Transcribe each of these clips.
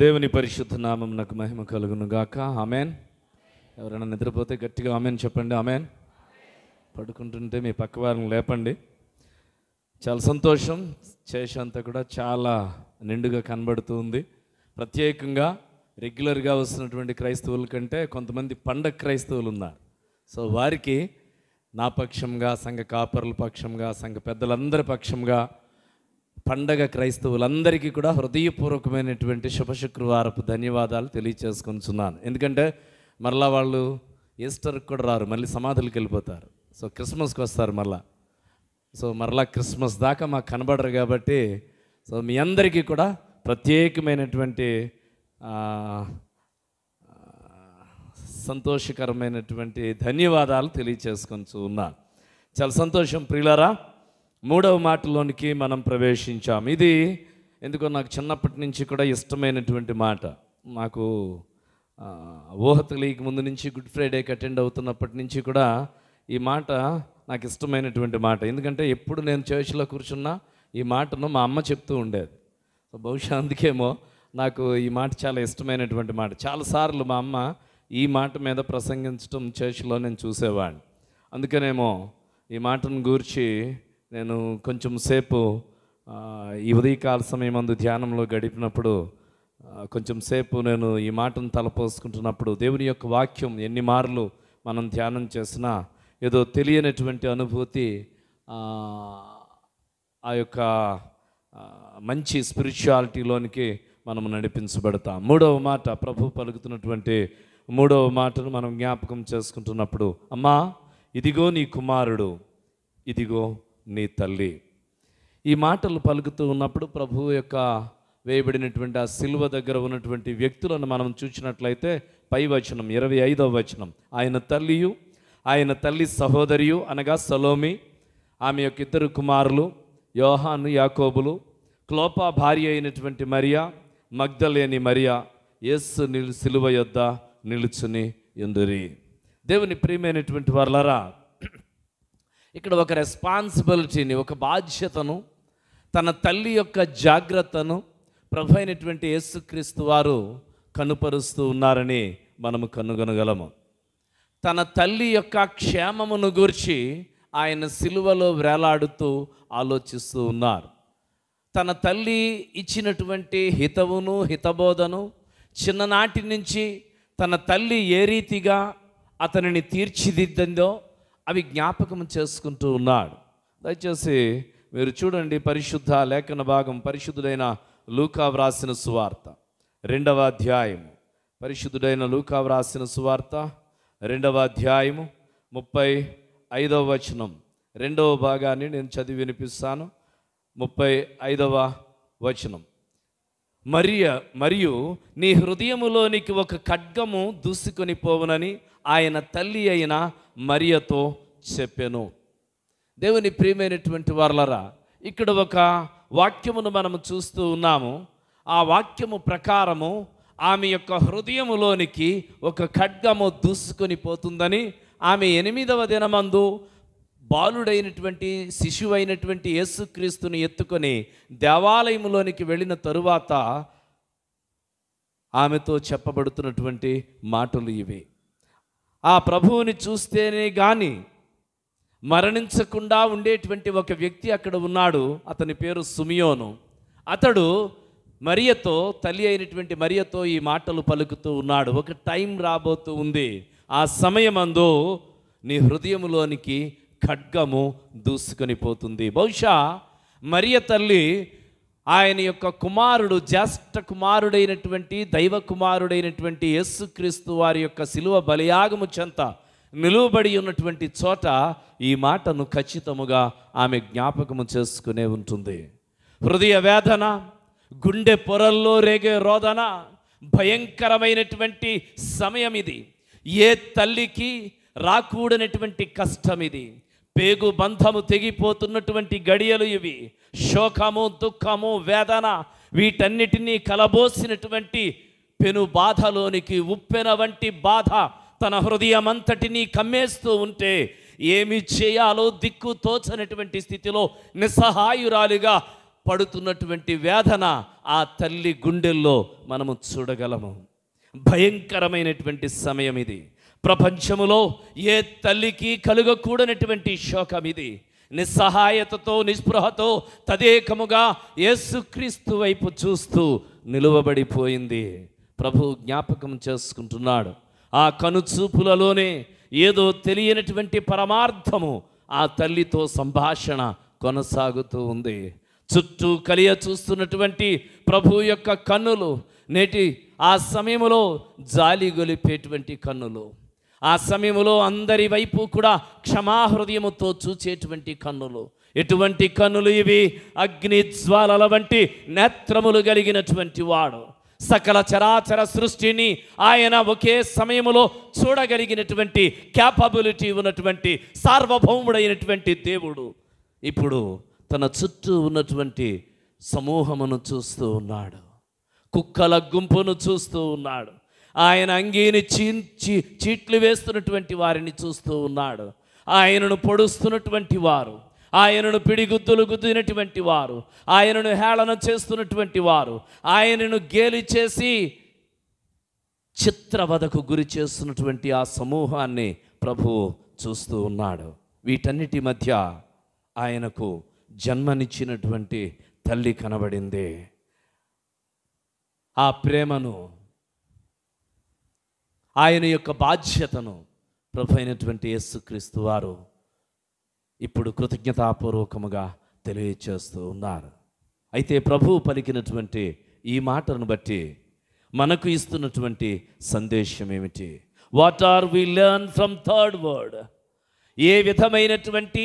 దేవుని పరిశుద్ధ నామం నాకు మహిమ కలుగును గాక ఆమెన్ ఎవరైనా నిద్రపోతే గట్టిగా ఆమెన్ చెప్పండి ఆమెన్ పడుకుంటుంటే మీ పక్క వారిని లేపండి చాలా సంతోషం చేసేంత కూడా చాలా నిండుగా కనబడుతుంది ప్రత్యేకంగా రెగ్యులర్గా వస్తున్నటువంటి క్రైస్తవుల కంటే కొంతమంది పండగ క్రైస్తవులు ఉన్నారు సో వారికి నా పక్షంగా సంఘ కాపరుల పక్షంగా సంఘ పెద్దలందరి పక్షంగా పండగ క్రైస్తవులందరికీ కూడా హృదయపూర్వకమైనటువంటి శుభ శుక్రవారపు ధన్యవాదాలు తెలియచేసుకుంటున్నాను ఎందుకంటే మరలా వాళ్ళు ఈస్టర్కి కూడా రారు మళ్ళీ సమాధులకు వెళ్ళిపోతారు సో క్రిస్మస్కి వస్తారు మరలా సో మరలా క్రిస్మస్ దాకా మాకు కనబడరు కాబట్టి సో మీ అందరికీ కూడా ప్రత్యేకమైనటువంటి సంతోషకరమైనటువంటి ధన్యవాదాలు తెలియచేసుకొని ఉన్నాను చాలా సంతోషం ప్రియులరా మూడవ మాటలోనికి మనం ప్రవేశించాం ఇది ఎందుకో నాకు చిన్నప్పటి నుంచి కూడా ఇష్టమైనటువంటి మాట నాకు ఊహ తెలియక ముందు నుంచి గుడ్ ఫ్రైడేకి అటెండ్ అవుతున్నప్పటి నుంచి కూడా ఈ మాట నాకు ఇష్టమైనటువంటి మాట ఎందుకంటే ఎప్పుడు నేను చర్చిలో కూర్చున్నా ఈ మాటను మా అమ్మ చెప్తూ ఉండేది బహుశా అందుకేమో నాకు ఈ మాట చాలా ఇష్టమైనటువంటి మాట చాలాసార్లు మా అమ్మ ఈ మాట మీద ప్రసంగించడం చర్చిలో నేను చూసేవాడిని అందుకనేమో ఈ మాటను గూర్చి నేను కొంచెం సేపు ఈ ఉదయకాల అందు ధ్యానంలో గడిపినప్పుడు కొంచెం సేపు నేను ఈ మాటను తలపోసుకుంటున్నప్పుడు దేవుని యొక్క వాక్యం ఎన్ని మార్లు మనం ధ్యానం చేసినా ఏదో తెలియనటువంటి అనుభూతి ఆ యొక్క మంచి స్పిరిచువాలిటీలోనికి మనం నడిపించబడతాం మూడవ మాట ప్రభు పలుకుతున్నటువంటి మూడవ మాటను మనం జ్ఞాపకం చేసుకుంటున్నప్పుడు అమ్మా ఇదిగో నీ కుమారుడు ఇదిగో నీ తల్లి ఈ మాటలు పలుకుతూ ఉన్నప్పుడు ప్రభువు యొక్క వేయబడినటువంటి ఆ సిలువ దగ్గర ఉన్నటువంటి వ్యక్తులను మనం చూసినట్లయితే పై వచనం ఇరవై ఐదవ వచనం ఆయన తల్లియు ఆయన తల్లి సహోదరియు అనగా సలోమి ఆమె యొక్క ఇద్దరు కుమారులు యోహాను యాకోబులు క్లోపా భార్య అయినటువంటి మరియా మగ్ధలేని మరియా యేసు నిలు సిలువ యొద్ద నిలుచుని ఎందురి దేవుని ప్రియమైనటువంటి వర్లరా ఇక్కడ ఒక రెస్పాన్సిబిలిటీని ఒక బాధ్యతను తన తల్లి యొక్క జాగ్రత్తను ప్రభు అయినటువంటి యేసుక్రీస్తు వారు కనుపరుస్తూ ఉన్నారని మనము కనుగొనగలము తన తల్లి యొక్క క్షేమమును గూర్చి ఆయన సిలువలో వేలాడుతూ ఆలోచిస్తూ ఉన్నారు తన తల్లి ఇచ్చినటువంటి హితవును హితబోధను చిన్ననాటి నుంచి తన తల్లి ఏ రీతిగా అతనిని తీర్చిదిద్దిందో అవి జ్ఞాపకం చేసుకుంటూ ఉన్నాడు దయచేసి మీరు చూడండి పరిశుద్ధ లేఖన భాగం పరిశుద్ధుడైన లూకా వ్రాసిన సువార్త రెండవ అధ్యాయము పరిశుద్ధుడైన లూకా వ్రాసిన సువార్త రెండవ అధ్యాయము ముప్పై ఐదవ వచనం రెండవ భాగాన్ని నేను చదివి వినిపిస్తాను ముప్పై ఐదవ వచనం మరియ మరియు నీ హృదయములోనికి ఒక ఖడ్గము దూసుకొని పోవునని ఆయన తల్లి అయిన మరియతో చెప్పాను దేవుని ప్రియమైనటువంటి వర్లరా ఇక్కడ ఒక వాక్యమును మనం చూస్తూ ఉన్నాము ఆ వాక్యము ప్రకారము ఆమె యొక్క హృదయములోనికి ఒక ఖడ్గము దూసుకొని పోతుందని ఆమె ఎనిమిదవ దినమందు బాలుడైనటువంటి శిశువైనటువంటి యేసుక్రీస్తుని ఎత్తుకొని దేవాలయంలోనికి వెళ్ళిన తరువాత ఆమెతో చెప్పబడుతున్నటువంటి మాటలు ఇవి ఆ ప్రభువుని చూస్తేనే కానీ మరణించకుండా ఉండేటువంటి ఒక వ్యక్తి అక్కడ ఉన్నాడు అతని పేరు సుమియోను అతడు మరియతో తల్లి అయినటువంటి మరియతో ఈ మాటలు పలుకుతూ ఉన్నాడు ఒక టైం రాబోతూ ఉంది ఆ సమయమందు నీ హృదయంలోనికి ఖడ్గము దూసుకొని పోతుంది బహుశా మరియ తల్లి ఆయన యొక్క కుమారుడు జ్యేష్ఠ కుమారుడైనటువంటి దైవ కుమారుడైనటువంటి క్రీస్తు వారి యొక్క శిలువ బలియాగము చెంత నిలువబడి ఉన్నటువంటి చోట ఈ మాటను ఖచ్చితముగా ఆమె జ్ఞాపకము చేసుకునే ఉంటుంది హృదయ వేదన గుండె పొరల్లో రేగే రోదన భయంకరమైనటువంటి సమయం ఇది ఏ తల్లికి రాకూడనటువంటి కష్టం ఇది పేగు బంధము తెగిపోతున్నటువంటి గడియలు ఇవి శోకము దుఃఖము వేదన వీటన్నిటినీ కలబోసినటువంటి పెను బాధలోనికి ఉప్పెన వంటి బాధ తన హృదయమంతటినీ కమ్మేస్తూ ఉంటే ఏమి చేయాలో దిక్కు తోచనటువంటి స్థితిలో నిస్సహాయురాలుగా పడుతున్నటువంటి వేదన ఆ తల్లి గుండెల్లో మనము చూడగలము భయంకరమైనటువంటి సమయం ఇది ప్రపంచములో ఏ తల్లికి కలుగకూడనటువంటి శోకం ఇది నిస్సహాయతతో నిస్పృహతో తదేకముగా యేసుక్రీస్తు వైపు చూస్తూ నిలువబడిపోయింది ప్రభు జ్ఞాపకం చేసుకుంటున్నాడు ఆ కనుచూపులలోనే ఏదో తెలియనటువంటి పరమార్థము ఆ తల్లితో సంభాషణ కొనసాగుతూ ఉంది చుట్టూ కలియ చూస్తున్నటువంటి ప్రభు యొక్క కన్నులు నేటి ఆ సమయంలో జాలి గొలిపేటువంటి కన్నులు ఆ సమయంలో అందరి వైపు కూడా క్షమాహృదయముతో చూచేటువంటి కన్నులు ఎటువంటి కన్నులు ఇవి అగ్ని జ్వాలల వంటి నేత్రములు కలిగినటువంటి వాడు సకల చరాచర సృష్టిని ఆయన ఒకే సమయంలో చూడగలిగినటువంటి క్యాపబిలిటీ ఉన్నటువంటి సార్వభౌముడైనటువంటి దేవుడు ఇప్పుడు తన చుట్టూ ఉన్నటువంటి సమూహమును చూస్తూ ఉన్నాడు కుక్కల గుంపును చూస్తూ ఉన్నాడు ఆయన అంగీని చీంచి చీట్లు వేస్తున్నటువంటి వారిని చూస్తూ ఉన్నాడు ఆయనను పొడుస్తున్నటువంటి వారు ఆయనను పిడిగుద్దులు గుద్దినటువంటి వారు ఆయనను హేళన చేస్తున్నటువంటి వారు ఆయనను గేలి చేసి చిత్రవధకు గురి చేస్తున్నటువంటి ఆ సమూహాన్ని ప్రభు చూస్తూ ఉన్నాడు వీటన్నిటి మధ్య ఆయనకు జన్మనిచ్చినటువంటి తల్లి కనబడింది ఆ ప్రేమను ఆయన యొక్క బాధ్యతను ప్రభు అయినటువంటి యేసుక్రీస్తు వారు ఇప్పుడు కృతజ్ఞతాపూర్వకముగా తెలియచేస్తూ ఉన్నారు అయితే ప్రభువు పలికినటువంటి ఈ మాటను బట్టి మనకు ఇస్తున్నటువంటి సందేశం ఏమిటి what are we learn from third word ఏ విధమైనటువంటి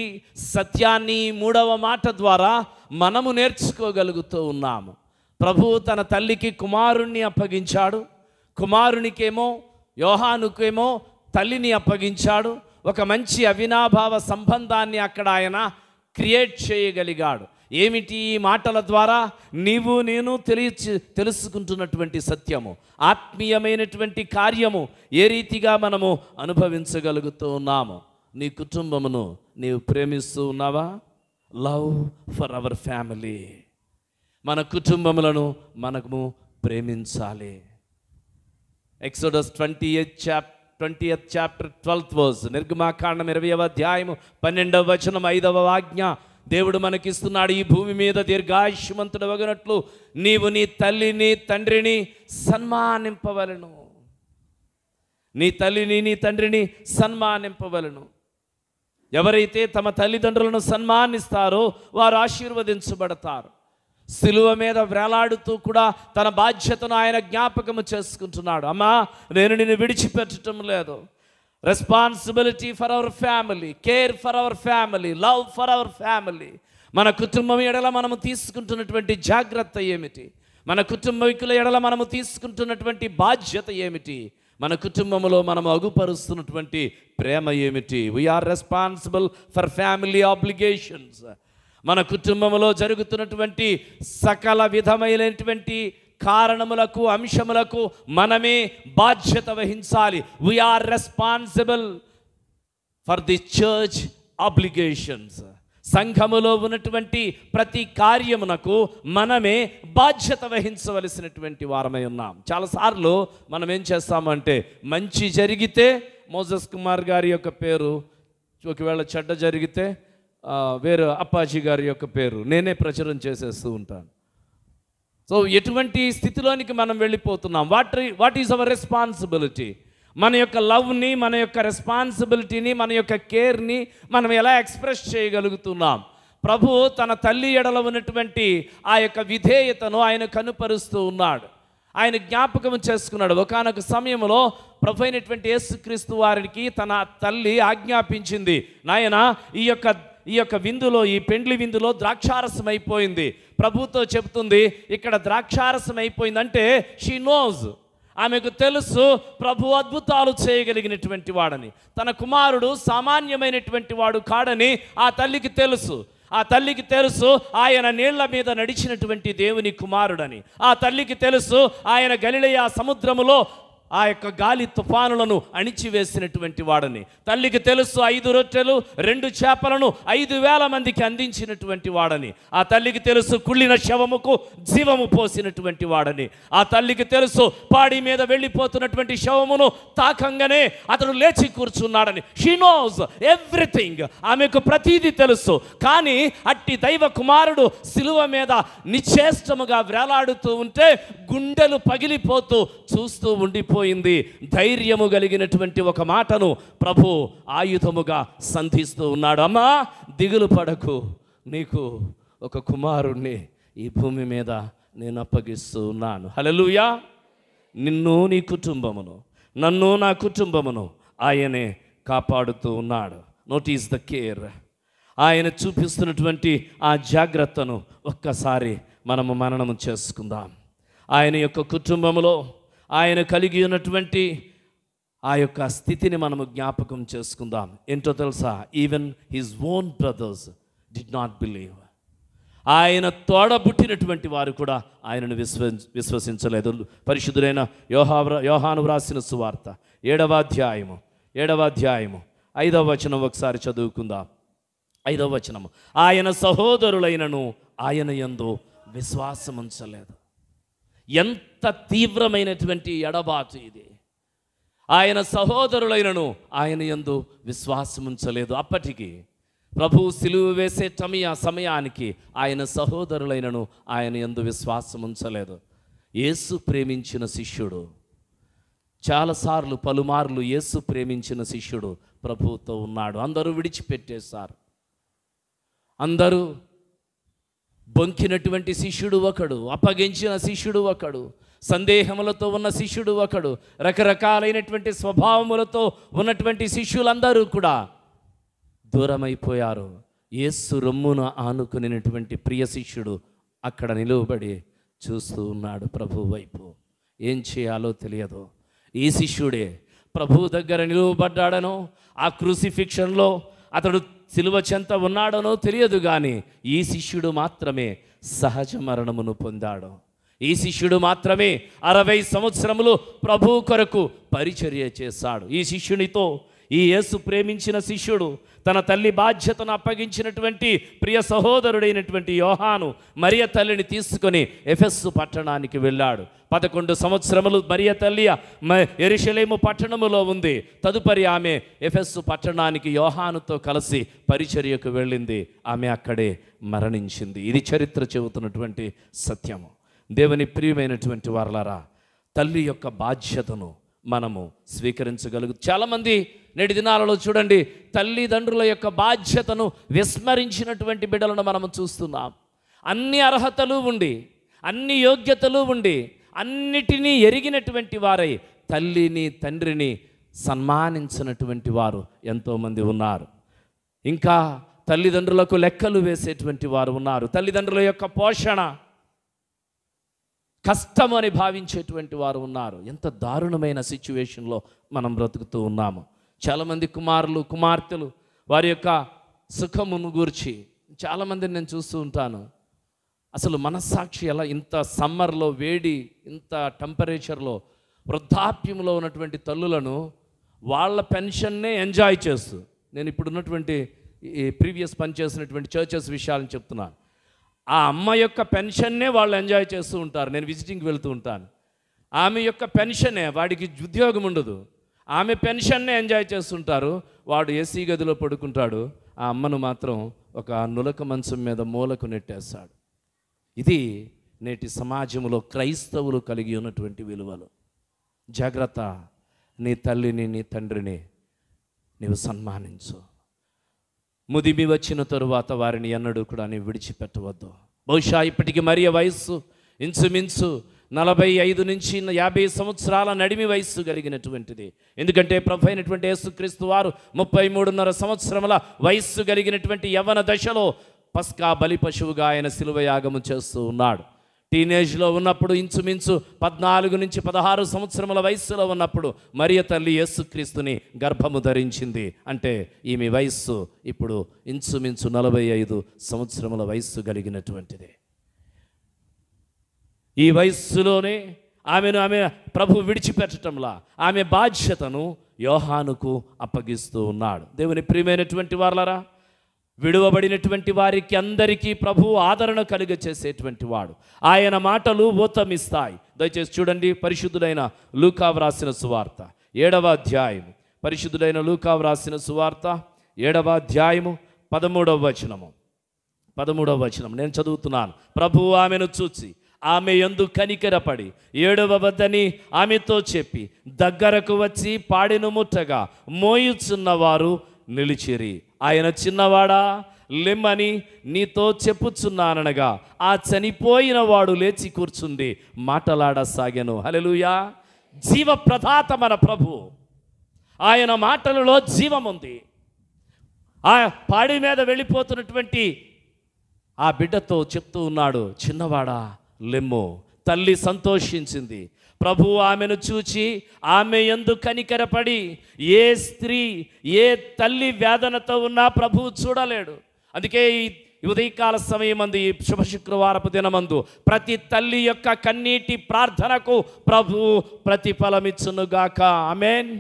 సత్యాన్ని మూడవ మాట ద్వారా మనము నేర్చుకోగలుగుతూ ఉన్నాము ప్రభువు తన తల్లికి కుమారుణ్ణి అప్పగించాడు కుమారునికేమో యోహానుకేమో తల్లిని అప్పగించాడు ఒక మంచి అవినాభావ సంబంధాన్ని అక్కడ ఆయన క్రియేట్ చేయగలిగాడు ఏమిటి ఈ మాటల ద్వారా నీవు నేను తెలియ తెలుసుకుంటున్నటువంటి సత్యము ఆత్మీయమైనటువంటి కార్యము ఏ రీతిగా మనము అనుభవించగలుగుతూ ఉన్నాము నీ కుటుంబమును నీవు ప్రేమిస్తూ ఉన్నావా లవ్ ఫర్ అవర్ ఫ్యామిలీ మన కుటుంబములను మనము ప్రేమించాలి Exodus twenty eighth chap twenty eighth chapter twelfth verse నిర్గమాకాండం ఇరవైవ అధ్యాయము పన్నెండవ వచనం ఐదవ ఆజ్ఞ దేవుడు మనకిస్తున్నాడు ఈ భూమి మీద దీర్ఘాయుష్మంతుడు వగినట్లు నీవు నీ తల్లిని తండ్రిని సన్మానింపవలను నీ తల్లిని నీ తండ్రిని సన్మానింపవలను ఎవరైతే తమ తల్లిదండ్రులను సన్మానిస్తారో వారు ఆశీర్వదించబడతారు సిలువ మీద వేలాడుతూ కూడా తన బాధ్యతను ఆయన జ్ఞాపకము చేసుకుంటున్నాడు అమ్మా నేను నిన్ను విడిచిపెట్టడం లేదు responsibility for our family care for our family love for our family మన కుటుంబం ఎడల మనము తీసుకుంటున్నటువంటి జాగ్రత్త ఏమిటి మన కుటుంబీకుల ఎడల మనము తీసుకుంటున్నటువంటి బాధ్యత ఏమిటి మన కుటుంబంలో మనం అగుపరుస్తున్నటువంటి ప్రేమ ఏమిటి we are responsible for family obligations మన కుటుంబంలో జరుగుతున్నటువంటి సకల విధమైనటువంటి కారణములకు అంశములకు మనమే బాధ్యత వహించాలి we are responsible for the church obligations సంఘములో ఉన్నటువంటి ప్రతి కార్యమునకు మనమే బాధ్యత వహించవలసినటువంటి వారమై ఉన్నాం చాలాసార్లు మనం ఏం చేస్తామంటే మంచి జరిగితే మోజస్ కుమార్ గారి యొక్క పేరు ఒకవేళ చెడ్డ జరిగితే వేరు అప్పాజీ గారి యొక్క పేరు నేనే ప్రచురం చేసేస్తూ ఉంటాను సో ఎటువంటి స్థితిలోనికి మనం వెళ్ళిపోతున్నాం what what is our responsibility మన యొక్క లవ్ని మన యొక్క రెస్పాన్సిబిలిటీని మన యొక్క కేర్ని మనం ఎలా ఎక్స్ప్రెస్ చేయగలుగుతున్నాం ప్రభు తన తల్లి ఎడల ఉన్నటువంటి ఆ యొక్క విధేయతను ఆయన కనుపరుస్తూ ఉన్నాడు ఆయన జ్ఞాపకం చేసుకున్నాడు ఒకనొక సమయంలో ప్రభు అయినటువంటి యేసుక్రీస్తు వారికి తన తల్లి ఆజ్ఞాపించింది నాయన ఈ యొక్క ఈ యొక్క విందులో ఈ పెండ్లి విందులో ద్రాక్షారసం అయిపోయింది ప్రభుతో చెబుతుంది ఇక్కడ ద్రాక్షారసం అయిపోయింది అంటే షీ నోజ్ ఆమెకు తెలుసు ప్రభు అద్భుతాలు చేయగలిగినటువంటి వాడని తన కుమారుడు సామాన్యమైనటువంటి వాడు కాడని ఆ తల్లికి తెలుసు ఆ తల్లికి తెలుసు ఆయన నీళ్ల మీద నడిచినటువంటి దేవుని కుమారుడని ఆ తల్లికి తెలుసు ఆయన గలిలయ సముద్రములో ఆ యొక్క గాలి తుఫానులను అణిచివేసినటువంటి వాడని తల్లికి తెలుసు ఐదు రొట్టెలు రెండు చేపలను ఐదు వేల మందికి అందించినటువంటి వాడని ఆ తల్లికి తెలుసు కుళ్ళిన శవముకు జీవము పోసినటువంటి వాడని ఆ తల్లికి తెలుసు పాడి మీద వెళ్ళిపోతున్నటువంటి శవమును తాకంగానే అతడు లేచి కూర్చున్నాడని షీ నోస్ ఎవ్రీథింగ్ ఆమెకు ప్రతీది తెలుసు కానీ అట్టి దైవ కుమారుడు సిలువ మీద నిశ్చేష్టముగా వేలాడుతూ ఉంటే గుండెలు పగిలిపోతూ చూస్తూ ఉండిపోయి మోసపోయింది ధైర్యము కలిగినటువంటి ఒక మాటను ప్రభు ఆయుధముగా సంధిస్తూ ఉన్నాడు అమ్మా దిగులు పడకు నీకు ఒక కుమారుణ్ణి ఈ భూమి మీద నేను అప్పగిస్తూ ఉన్నాను హలలుయా నిన్ను నీ కుటుంబమును నన్ను నా కుటుంబమును ఆయనే కాపాడుతూ ఉన్నాడు నోటీస్ ద కేర్ ఆయన చూపిస్తున్నటువంటి ఆ జాగ్రత్తను ఒక్కసారి మనము మననము చేసుకుందాం ఆయన యొక్క కుటుంబంలో ఆయన కలిగి ఉన్నటువంటి ఆ యొక్క స్థితిని మనము జ్ఞాపకం చేసుకుందాం ఏంటో తెలుసా even his own brothers did not believe ఆయన తోడబుట్టినటువంటి వారు కూడా ఆయనను విశ్వ విశ్వసించలేదు పరిశుద్ధులైన యోహావ్ర యోహాను వ్రాసిన సువార్త ఏడవ అధ్యాయము ఏడవ అధ్యాయము ఐదవ వచనం ఒకసారి చదువుకుందాం ఐదవ వచనము ఆయన సహోదరులైనను ఆయన ఎందు విశ్వాసముంచలేదు ఎంత తీవ్రమైనటువంటి ఎడబాటు ఇది ఆయన సహోదరులైనను ఆయన ఎందు విశ్వాసముంచలేదు అప్పటికి ప్రభు సిలువు వేసే సమయ సమయానికి ఆయన సహోదరులైనను ఆయన ఎందు విశ్వాసముంచలేదు యేసు ప్రేమించిన శిష్యుడు చాలాసార్లు పలుమార్లు యేసు ప్రేమించిన శిష్యుడు ప్రభువుతో ఉన్నాడు అందరూ విడిచిపెట్టేశారు అందరూ బొంకినటువంటి శిష్యుడు ఒకడు అప్పగించిన శిష్యుడు ఒకడు సందేహములతో ఉన్న శిష్యుడు ఒకడు రకరకాలైనటువంటి స్వభావములతో ఉన్నటువంటి శిష్యులందరూ కూడా దూరమైపోయారు ఏసు రొమ్మును ఆనుకునేటువంటి ప్రియ శిష్యుడు అక్కడ నిలువబడి చూస్తూ ఉన్నాడు ప్రభు వైపు ఏం చేయాలో తెలియదు ఈ శిష్యుడే ప్రభు దగ్గర నిలువబడ్డాడనో ఆ క్రూసిఫిక్షన్లో అతడు సిలువ చెంత ఉన్నాడనో తెలియదు కానీ ఈ శిష్యుడు మాత్రమే సహజ మరణమును పొందాడు ఈ శిష్యుడు మాత్రమే అరవై సంవత్సరములు ప్రభు కొరకు పరిచర్య చేశాడు ఈ శిష్యునితో ఈ యేసు ప్రేమించిన శిష్యుడు తన తల్లి బాధ్యతను అప్పగించినటువంటి ప్రియ సహోదరుడైనటువంటి యోహాను మరియ తల్లిని తీసుకొని ఎఫెస్సు పట్టణానికి వెళ్ళాడు పదకొండు సంవత్సరములు మరియ తల్లి ఎరిశలేము పట్టణములో ఉంది తదుపరి ఆమె ఎఫెస్సు పట్టణానికి యోహానుతో కలిసి పరిచర్యకు వెళ్ళింది ఆమె అక్కడే మరణించింది ఇది చరిత్ర చెబుతున్నటువంటి సత్యము దేవుని ప్రియమైనటువంటి వారలారా తల్లి యొక్క బాధ్యతను మనము స్వీకరించగలుగు చాలామంది నేటి దినాలలో చూడండి తల్లిదండ్రుల యొక్క బాధ్యతను విస్మరించినటువంటి బిడ్డలను మనం చూస్తున్నాం అన్ని అర్హతలు ఉండి అన్ని యోగ్యతలు ఉండి అన్నిటినీ ఎరిగినటువంటి వారై తల్లిని తండ్రిని సన్మానించినటువంటి వారు ఎంతోమంది ఉన్నారు ఇంకా తల్లిదండ్రులకు లెక్కలు వేసేటువంటి వారు ఉన్నారు తల్లిదండ్రుల యొక్క పోషణ కష్టం అని భావించేటువంటి వారు ఉన్నారు ఎంత దారుణమైన సిచ్యువేషన్లో మనం బ్రతుకుతూ ఉన్నాము చాలామంది కుమారులు కుమార్తెలు వారి యొక్క సుఖమును గూర్చి చాలామందిని నేను చూస్తూ ఉంటాను అసలు మనస్సాక్షి ఎలా ఇంత సమ్మర్లో వేడి ఇంత టెంపరేచర్లో వృద్ధాప్యంలో ఉన్నటువంటి తల్లులను వాళ్ళ పెన్షన్నే ఎంజాయ్ చేస్తూ నేను ఇప్పుడు ఉన్నటువంటి ఈ ప్రీవియస్ పనిచేసినటువంటి చర్చెస్ విషయాలను చెప్తున్నాను ఆ అమ్మ యొక్క పెన్షన్నే వాళ్ళు ఎంజాయ్ చేస్తూ ఉంటారు నేను విజిటింగ్కి వెళ్తూ ఉంటాను ఆమె యొక్క పెన్షనే వాడికి ఉద్యోగం ఉండదు ఆమె పెన్షన్నే ఎంజాయ్ చేస్తుంటారు వాడు ఏసీ గదిలో పడుకుంటాడు ఆ అమ్మను మాత్రం ఒక నులక మంచం మీద మూలకు నెట్టేస్తాడు ఇది నేటి సమాజంలో క్రైస్తవులు కలిగి ఉన్నటువంటి విలువలు జాగ్రత్త నీ తల్లిని నీ తండ్రిని నీవు సన్మానించు ముదిమి వచ్చిన తరువాత వారిని ఎన్నడూ కూడా నేను విడిచిపెట్టవద్దు బహుశా ఇప్పటికి మరీ వయస్సు ఇంచుమించు నలభై ఐదు నుంచి యాభై సంవత్సరాల నడిమి వయస్సు కలిగినటువంటిది ఎందుకంటే ప్రభు అయినటువంటి యేసుక్రీస్తు వారు ముప్పై మూడున్నర సంవత్సరముల వయస్సు కలిగినటువంటి యవన దశలో పస్కా బలి పశువుగా ఆయన శిలువ యాగము చేస్తూ ఉన్నాడు టీనేజ్లో ఉన్నప్పుడు ఇంచుమించు పద్నాలుగు నుంచి పదహారు సంవత్సరముల వయస్సులో ఉన్నప్పుడు మరియ తల్లి యేసుక్రీస్తుని గర్భము ధరించింది అంటే ఈమె వయస్సు ఇప్పుడు ఇంచుమించు నలభై ఐదు సంవత్సరముల వయస్సు కలిగినటువంటిది ఈ వయస్సులోనే ఆమెను ఆమె ప్రభు విడిచిపెట్టడంలా ఆమె బాధ్యతను యోహానుకు అప్పగిస్తూ ఉన్నాడు దేవుని ప్రియమైనటువంటి వాళ్ళరా విడువబడినటువంటి వారికి అందరికీ ప్రభు ఆదరణ కలిగ చేసేటువంటి వాడు ఆయన మాటలు ఊతమిస్తాయి దయచేసి చూడండి పరిశుద్ధులైన లూకా వ్రాసిన సువార్త ఏడవ అధ్యాయము పరిశుద్ధులైన లూకా వ్రాసిన సువార్త ఏడవ అధ్యాయము పదమూడవ వచనము పదమూడవ వచనం నేను చదువుతున్నాను ప్రభు ఆమెను చూచి ఆమె ఎందు ఏడవ వద్దని ఆమెతో చెప్పి దగ్గరకు వచ్చి పాడిన ముట్టగా మోయుచున్నవారు నిలిచిరి ఆయన చిన్నవాడా లెమ్మని నీతో చెప్పుచున్నాననగా ఆ చనిపోయిన వాడు లేచి కూర్చుండి మాటలాడసాగాను హలెలుయా జీవ ప్రధాత మన ప్రభు ఆయన మాటలలో జీవముంది ఆ పాడి మీద వెళ్ళిపోతున్నటువంటి ఆ బిడ్డతో చెప్తూ ఉన్నాడు చిన్నవాడా లెమ్ము తల్లి సంతోషించింది ప్రభువు ఆమెను చూచి ఆమె ఎందు కనికరపడి ఏ స్త్రీ ఏ తల్లి వేదనతో ఉన్నా ప్రభు చూడలేడు అందుకే ఈ ఉదయకాల అందు ఈ శుభ శుక్రవారపు దినమందు ప్రతి తల్లి యొక్క కన్నీటి ప్రార్థనకు ప్రభు ప్రతిఫలమిచ్చునుగాక ఆమెన్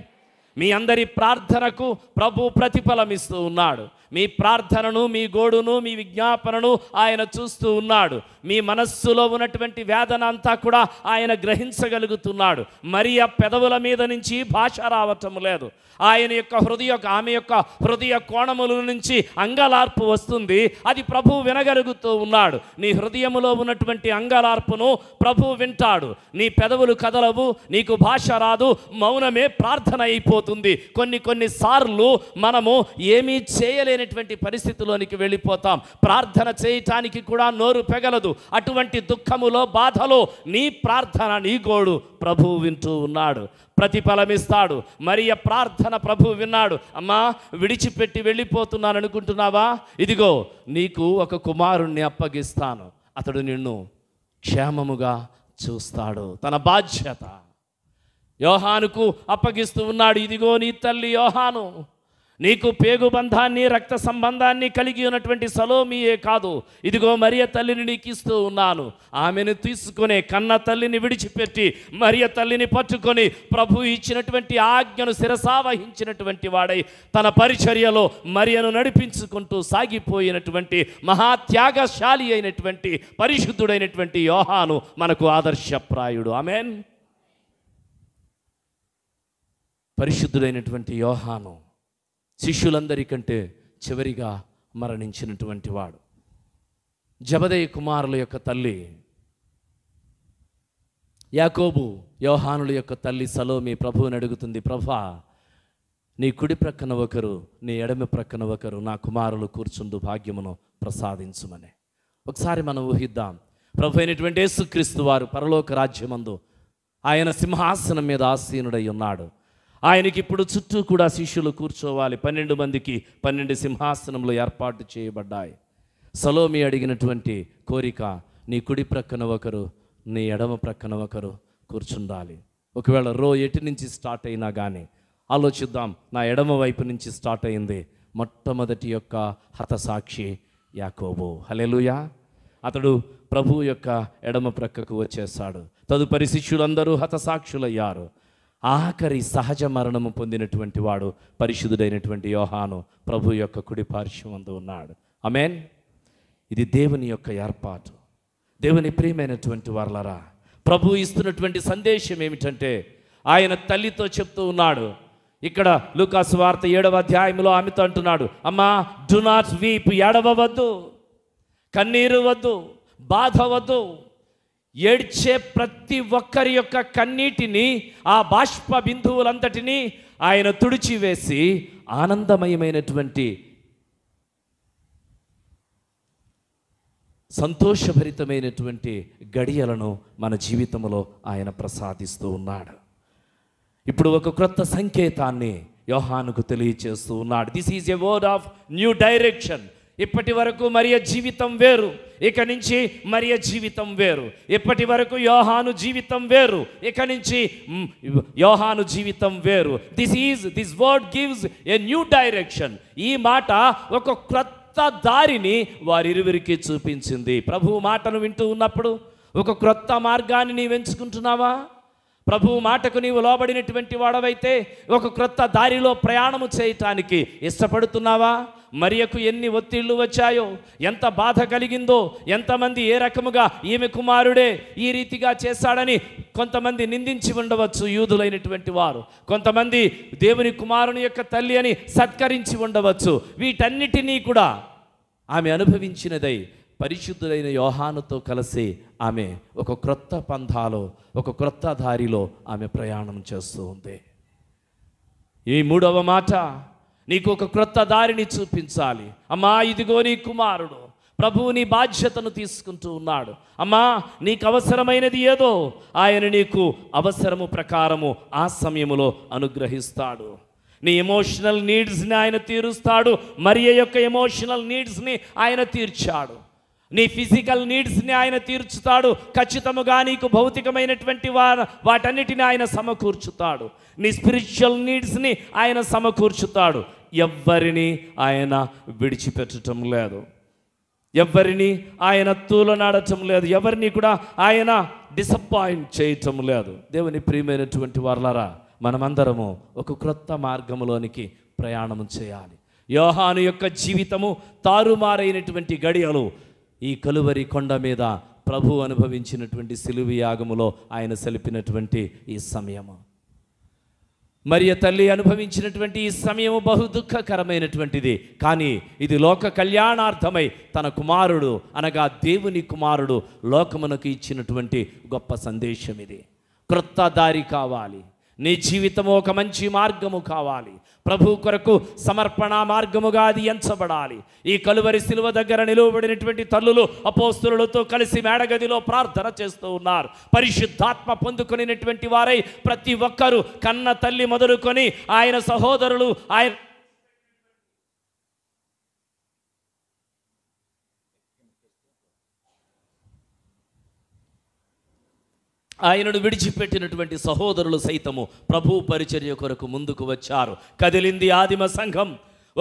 మీ అందరి ప్రార్థనకు ప్రభు ప్రతిఫలమిస్తూ ఉన్నాడు మీ ప్రార్థనను మీ గోడును మీ విజ్ఞాపనను ఆయన చూస్తూ ఉన్నాడు మీ మనస్సులో ఉన్నటువంటి వేదన అంతా కూడా ఆయన గ్రహించగలుగుతున్నాడు మరి ఆ పెదవుల మీద నుంచి భాష రావటం లేదు ఆయన యొక్క హృదయ ఆమె యొక్క హృదయ కోణముల నుంచి అంగలార్పు వస్తుంది అది ప్రభు వినగలుగుతూ ఉన్నాడు నీ హృదయములో ఉన్నటువంటి అంగలార్పును ప్రభు వింటాడు నీ పెదవులు కదలవు నీకు భాష రాదు మౌనమే ప్రార్థన అయిపోతుంది కొన్ని కొన్ని సార్లు మనము ఏమీ చేయలేని లేనటువంటి పరిస్థితిలోనికి వెళ్ళిపోతాం ప్రార్థన చేయటానికి కూడా నోరు పెగలదు అటువంటి దుఃఖములో బాధలో నీ ప్రార్థన నీ గోడు ప్రభు వింటూ ఉన్నాడు ప్రతిఫలమిస్తాడు మరియ ప్రార్థన ప్రభు విన్నాడు అమ్మా విడిచిపెట్టి వెళ్ళిపోతున్నాను అనుకుంటున్నావా ఇదిగో నీకు ఒక కుమారుణ్ణి అప్పగిస్తాను అతడు నిన్ను క్షేమముగా చూస్తాడు తన బాధ్యత యోహానుకు అప్పగిస్తూ ఉన్నాడు ఇదిగో నీ తల్లి యోహాను నీకు పేగు బంధాన్ని రక్త సంబంధాన్ని కలిగి ఉన్నటువంటి సలోమియే కాదు ఇదిగో మరియ తల్లిని నీకు ఇస్తూ ఉన్నాను ఆమెను తీసుకునే కన్న తల్లిని విడిచిపెట్టి మరియ తల్లిని పట్టుకొని ప్రభు ఇచ్చినటువంటి ఆజ్ఞను శిరసావహించినటువంటి వాడై తన పరిచర్యలో మరియను నడిపించుకుంటూ సాగిపోయినటువంటి మహాత్యాగశాలి అయినటువంటి పరిశుద్ధుడైనటువంటి యోహాను మనకు ఆదర్శప్రాయుడు ఆమెన్ పరిశుద్ధుడైనటువంటి యోహాను శిష్యులందరికంటే చివరిగా మరణించినటువంటి వాడు జబదయ్య కుమారుల యొక్క తల్లి యాకోబు యోహానుల యొక్క తల్లి సలోమి ప్రభువుని అడుగుతుంది ప్రభా నీ కుడి ప్రక్కన ఒకరు నీ ఎడమ ప్రక్కన ఒకరు నా కుమారులు కూర్చుండు భాగ్యమును ప్రసాదించుమని ఒకసారి మనం ఊహిద్దాం ప్రభు అయినటువంటి యేసుక్రీస్తు వారు పరలోక రాజ్యమందు ఆయన సింహాసనం మీద ఆసీనుడై ఉన్నాడు ఆయనకి ఇప్పుడు చుట్టూ కూడా శిష్యులు కూర్చోవాలి పన్నెండు మందికి పన్నెండు సింహాసనంలో ఏర్పాటు చేయబడ్డాయి సలోమి అడిగినటువంటి కోరిక నీ కుడి ప్రక్కన ఒకరు నీ ఎడమ ప్రక్కన ఒకరు కూర్చుండాలి ఒకవేళ రో ఎటు నుంచి స్టార్ట్ అయినా కానీ ఆలోచిద్దాం నా ఎడమ వైపు నుంచి స్టార్ట్ అయింది మొట్టమొదటి యొక్క హతసాక్షి యాకోబో హలెలుయా అతడు ప్రభు యొక్క ఎడమ ప్రక్కకు వచ్చేస్తాడు తదుపరి శిష్యులందరూ హతసాక్షులయ్యారు ఆఖరి సహజ మరణము పొందినటువంటి వాడు పరిశుద్ధుడైనటువంటి యోహాను ప్రభు యొక్క కుడి పార్శ్వందు ఉన్నాడు అమేన్ ఇది దేవుని యొక్క ఏర్పాటు దేవుని ప్రియమైనటువంటి వర్లరా ప్రభు ఇస్తున్నటువంటి సందేశం ఏమిటంటే ఆయన తల్లితో చెప్తూ ఉన్నాడు ఇక్కడ లూకాసు వార్త ఏడవ అధ్యాయంలో ఆమెతో అంటున్నాడు అమ్మా డు నాట్ వీప్ ఏడవవద్దు కన్నీరు వద్దు బాధ వద్దు ఏడ్చే ప్రతి ఒక్కరి యొక్క కన్నీటిని ఆ బాష్ప బిందువులంతటినీ ఆయన తుడిచివేసి ఆనందమయమైనటువంటి సంతోషభరితమైనటువంటి గడియలను మన జీవితంలో ఆయన ప్రసాదిస్తూ ఉన్నాడు ఇప్పుడు ఒక క్రొత్త సంకేతాన్ని యోహానుకు తెలియచేస్తూ ఉన్నాడు this is a word of new direction ఇప్పటి వరకు మరియ జీవితం వేరు ఇక నుంచి మరియ జీవితం వేరు ఇప్పటి వరకు యోహాను జీవితం వేరు ఇక నుంచి యోహాను జీవితం వేరు this is this word gives a new direction ఈ మాట ఒక క్రొత్త దారిని వారిరువురికి చూపించింది ప్రభు మాటను వింటూ ఉన్నప్పుడు ఒక క్రొత్త మార్గాన్ని నీవు ఎంచుకుంటున్నావా ప్రభు మాటకు నీవు లోబడినటువంటి వాడవైతే ఒక క్రొత్త దారిలో ప్రయాణము చేయటానికి ఇష్టపడుతున్నావా మరియకు ఎన్ని ఒత్తిళ్లు వచ్చాయో ఎంత బాధ కలిగిందో ఎంతమంది ఏ రకముగా ఈమె కుమారుడే ఈ రీతిగా చేశాడని కొంతమంది నిందించి ఉండవచ్చు యూదులైనటువంటి వారు కొంతమంది దేవుని కుమారుని యొక్క తల్లి అని సత్కరించి ఉండవచ్చు వీటన్నిటినీ కూడా ఆమె అనుభవించినదై పరిశుద్ధులైన యోహానుతో కలిసి ఆమె ఒక క్రొత్త పంథాలో ఒక క్రొత్త దారిలో ఆమె ప్రయాణం చేస్తూ ఉంది ఈ మూడవ మాట నీకు ఒక క్రొత్త దారిని చూపించాలి అమ్మా ఇదిగో నీ కుమారుడు ప్రభువు నీ బాధ్యతను తీసుకుంటూ ఉన్నాడు అమ్మా నీకు అవసరమైనది ఏదో ఆయన నీకు అవసరము ప్రకారము ఆ సమయములో అనుగ్రహిస్తాడు నీ ఎమోషనల్ నీడ్స్ని ఆయన తీరుస్తాడు మరియ యొక్క ఎమోషనల్ నీడ్స్ని ఆయన తీర్చాడు నీ ఫిజికల్ నీడ్స్ని ఆయన తీర్చుతాడు ఖచ్చితముగా నీకు భౌతికమైనటువంటి వాటన్నిటిని ఆయన సమకూర్చుతాడు నీ స్పిరిచువల్ నీడ్స్ని ఆయన సమకూర్చుతాడు ఎవ్వరిని ఆయన విడిచిపెట్టడం లేదు ఎవరిని ఆయన తూలనాడటం లేదు ఎవరిని కూడా ఆయన డిసప్పాయింట్ చేయటం లేదు దేవుని ప్రియమైనటువంటి వారులరా మనమందరము ఒక క్రొత్త మార్గంలోనికి ప్రయాణం చేయాలి యోహాను యొక్క జీవితము తారుమారైనటువంటి గడియలు ఈ కలువరి కొండ మీద ప్రభు అనుభవించినటువంటి సిలువి యాగములో ఆయన సెలిపినటువంటి ఈ సమయము మరియ తల్లి అనుభవించినటువంటి ఈ సమయము బహు దుఃఖకరమైనటువంటిది కానీ ఇది లోక కళ్యాణార్థమై తన కుమారుడు అనగా దేవుని కుమారుడు లోకమునకు ఇచ్చినటువంటి గొప్ప సందేశం ఇది క్రొత్త దారి కావాలి నీ జీవితము ఒక మంచి మార్గము కావాలి ప్రభు కొరకు సమర్పణ మార్గముగా అది ఎంచబడాలి ఈ కలువరి శిలువ దగ్గర నిలువబడినటువంటి తల్లులు అపోస్తులతో కలిసి మేడగదిలో ప్రార్థన చేస్తూ ఉన్నారు పరిశుద్ధాత్మ పొందుకునినటువంటి వారై ప్రతి ఒక్కరూ కన్న తల్లి మొదలుకొని ఆయన సహోదరులు ఆయన ఆయనను విడిచిపెట్టినటువంటి సహోదరులు సైతము ప్రభు పరిచర్య కొరకు ముందుకు వచ్చారు కదిలింది ఆదిమ సంఘం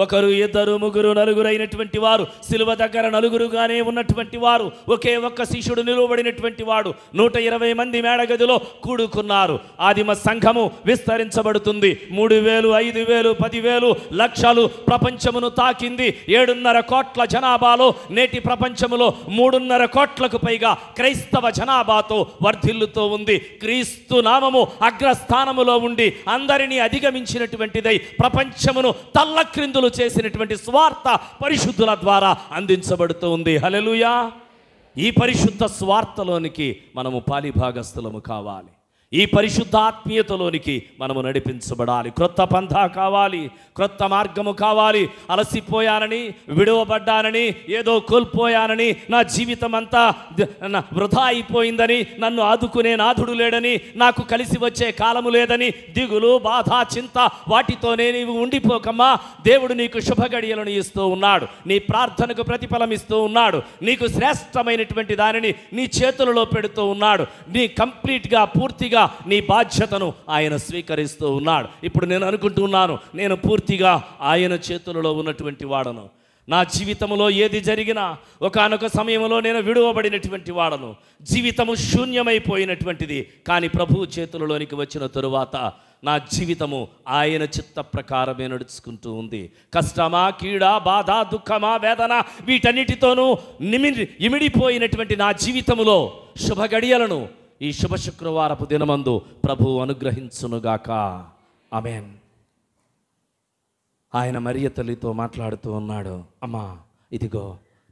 ఒకరు ఇద్దరు ముగ్గురు నలుగురు అయినటువంటి వారు శిలువ దగ్గర నలుగురుగానే ఉన్నటువంటి వారు ఒకే ఒక్క శిష్యుడు నిలువబడినటువంటి వాడు నూట ఇరవై మంది మేడగదిలో కూడుకున్నారు ఆదిమ సంఘము విస్తరించబడుతుంది మూడు వేలు ఐదు వేలు పదివేలు లక్షలు ప్రపంచమును తాకింది ఏడున్నర కోట్ల జనాభాలో నేటి ప్రపంచములో మూడున్నర కోట్లకు పైగా క్రైస్తవ జనాభాతో వర్ధిల్లుతో ఉంది క్రీస్తు నామము అగ్రస్థానములో ఉండి అందరినీ అధిగమించినటువంటిదై ప్రపంచమును తల్లక్రిందు అపోస్తులు చేసినటువంటి స్వార్థ పరిశుద్ధుల ద్వారా అందించబడుతూ ఉంది హలలుయా ఈ పరిశుద్ధ స్వార్థలోనికి మనము పాలిభాగస్తులము కావాలి ఈ పరిశుద్ధాత్మీయతలోనికి మనము నడిపించబడాలి క్రొత్త పంథా కావాలి క్రొత్త మార్గము కావాలి అలసిపోయానని విడవబడ్డానని ఏదో కోల్పోయానని నా జీవితం అంతా వృధా అయిపోయిందని నన్ను ఆదుకునే నాథుడు లేడని నాకు కలిసి వచ్చే కాలము లేదని దిగులు బాధ చింత వాటితోనే నీవు ఉండిపోకమ్మా దేవుడు నీకు శుభగడియలను ఇస్తూ ఉన్నాడు నీ ప్రార్థనకు ప్రతిఫలం ఇస్తూ ఉన్నాడు నీకు శ్రేష్టమైనటువంటి దానిని నీ చేతులలో పెడుతూ ఉన్నాడు నీ కంప్లీట్గా పూర్తిగా నీ బాధ్యతను ఆయన స్వీకరిస్తూ ఉన్నాడు ఇప్పుడు నేను అనుకుంటున్నాను నేను పూర్తిగా ఆయన చేతులలో ఉన్నటువంటి వాడను నా జీవితంలో ఏది జరిగినా ఒకనొక సమయంలో నేను విడువబడినటువంటి వాడను జీవితము శూన్యమైపోయినటువంటిది కానీ ప్రభువు చేతులలోనికి వచ్చిన తరువాత నా జీవితము ఆయన చిత్త ప్రకారమే నడుచుకుంటూ ఉంది కష్టమా కీడ బాధ దుఃఖమా వేదన వీటన్నిటితోనూ నిమి ఇమిడిపోయినటువంటి నా జీవితములో శుభగడియలను ఈ శుభ శుక్రవారపు దినమందు ప్రభు అనుగ్రహించునుగాక ఆమెన్ ఆయన మరియ తల్లితో మాట్లాడుతూ ఉన్నాడు అమ్మా ఇదిగో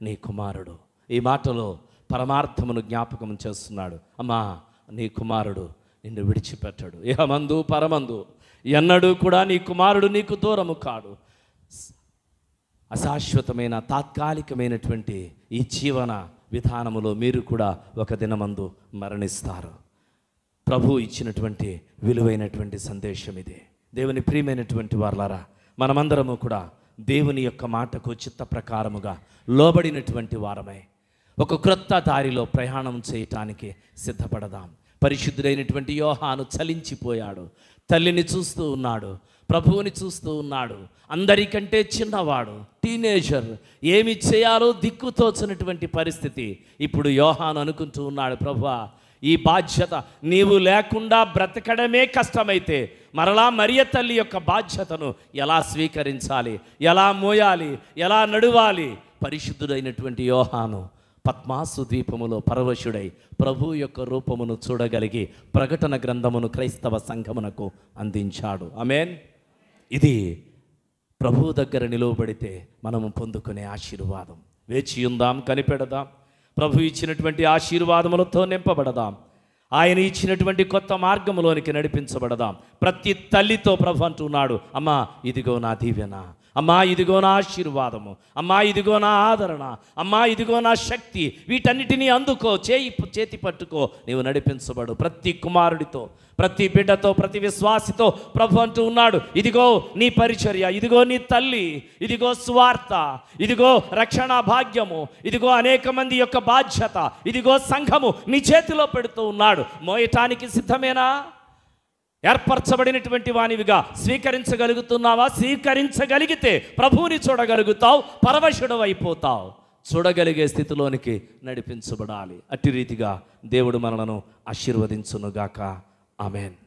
నీ కుమారుడు ఈ మాటలో పరమార్థమును జ్ఞాపకం చేస్తున్నాడు అమ్మా నీ కుమారుడు నిన్ను విడిచిపెట్టాడు ఇహమందు పరమందు ఎన్నడూ కూడా నీ కుమారుడు నీకు దూరము కాడు అశాశ్వతమైన తాత్కాలికమైనటువంటి ఈ జీవన విధానములో మీరు కూడా ఒక దినమందు మరణిస్తారు ప్రభు ఇచ్చినటువంటి విలువైనటువంటి సందేశం ఇది దేవుని ప్రియమైనటువంటి వార్లారా మనమందరము కూడా దేవుని యొక్క మాటకు చిత్త ప్రకారముగా లోబడినటువంటి వారమై ఒక క్రొత్త దారిలో ప్రయాణం చేయటానికి సిద్ధపడదాం పరిశుద్ధుడైనటువంటి యోహాను చలించిపోయాడు తల్లిని చూస్తూ ఉన్నాడు ప్రభువుని చూస్తూ ఉన్నాడు అందరికంటే చిన్నవాడు టీనేజర్ ఏమి చేయాలో దిక్కుతోచినటువంటి పరిస్థితి ఇప్పుడు యోహాన్ అనుకుంటూ ఉన్నాడు ప్రభువా ఈ బాధ్యత నీవు లేకుండా బ్రతకడమే కష్టమైతే మరలా మరియ తల్లి యొక్క బాధ్యతను ఎలా స్వీకరించాలి ఎలా మోయాలి ఎలా నడువాలి పరిశుద్ధుడైనటువంటి యోహాను పద్మాసు దీపములో పరవశుడై ప్రభు యొక్క రూపమును చూడగలిగి ప్రకటన గ్రంథమును క్రైస్తవ సంఘమునకు అందించాడు అమేన్ ఇది ప్రభు దగ్గర నిలువబడితే మనము పొందుకునే ఆశీర్వాదం వేచి ఉందాం కనిపెడదాం ప్రభు ఇచ్చినటువంటి ఆశీర్వాదములతో నింపబడదాం ఆయన ఇచ్చినటువంటి కొత్త మార్గములోనికి నడిపించబడదాం ప్రతి తల్లితో ప్రభు అంటున్నాడు అమ్మా ఇదిగో నా దీవెన అమ్మా ఇదిగో నా ఆశీర్వాదము అమ్మా ఇదిగో నా ఆదరణ అమ్మా ఇదిగో నా శక్తి వీటన్నిటినీ అందుకో చేయి చేతి పట్టుకో నీవు నడిపించబడు ప్రతి కుమారుడితో ప్రతి బిడ్డతో ప్రతి విశ్వాసితో ప్రభు అంటూ ఉన్నాడు ఇదిగో నీ పరిచర్య ఇదిగో నీ తల్లి ఇదిగో స్వార్థ ఇదిగో రక్షణ భాగ్యము ఇదిగో అనేక మంది యొక్క బాధ్యత ఇదిగో సంఘము నీ చేతిలో పెడుతూ ఉన్నాడు మోయటానికి సిద్ధమేనా ఏర్పరచబడినటువంటి వానివిగా స్వీకరించగలుగుతున్నావా స్వీకరించగలిగితే ప్రభువుని చూడగలుగుతావు పరవశుడు అయిపోతావు చూడగలిగే స్థితిలోనికి నడిపించబడాలి అట్టి రీతిగా దేవుడు మనలను ఆశీర్వదించునుగాక ఆమెన్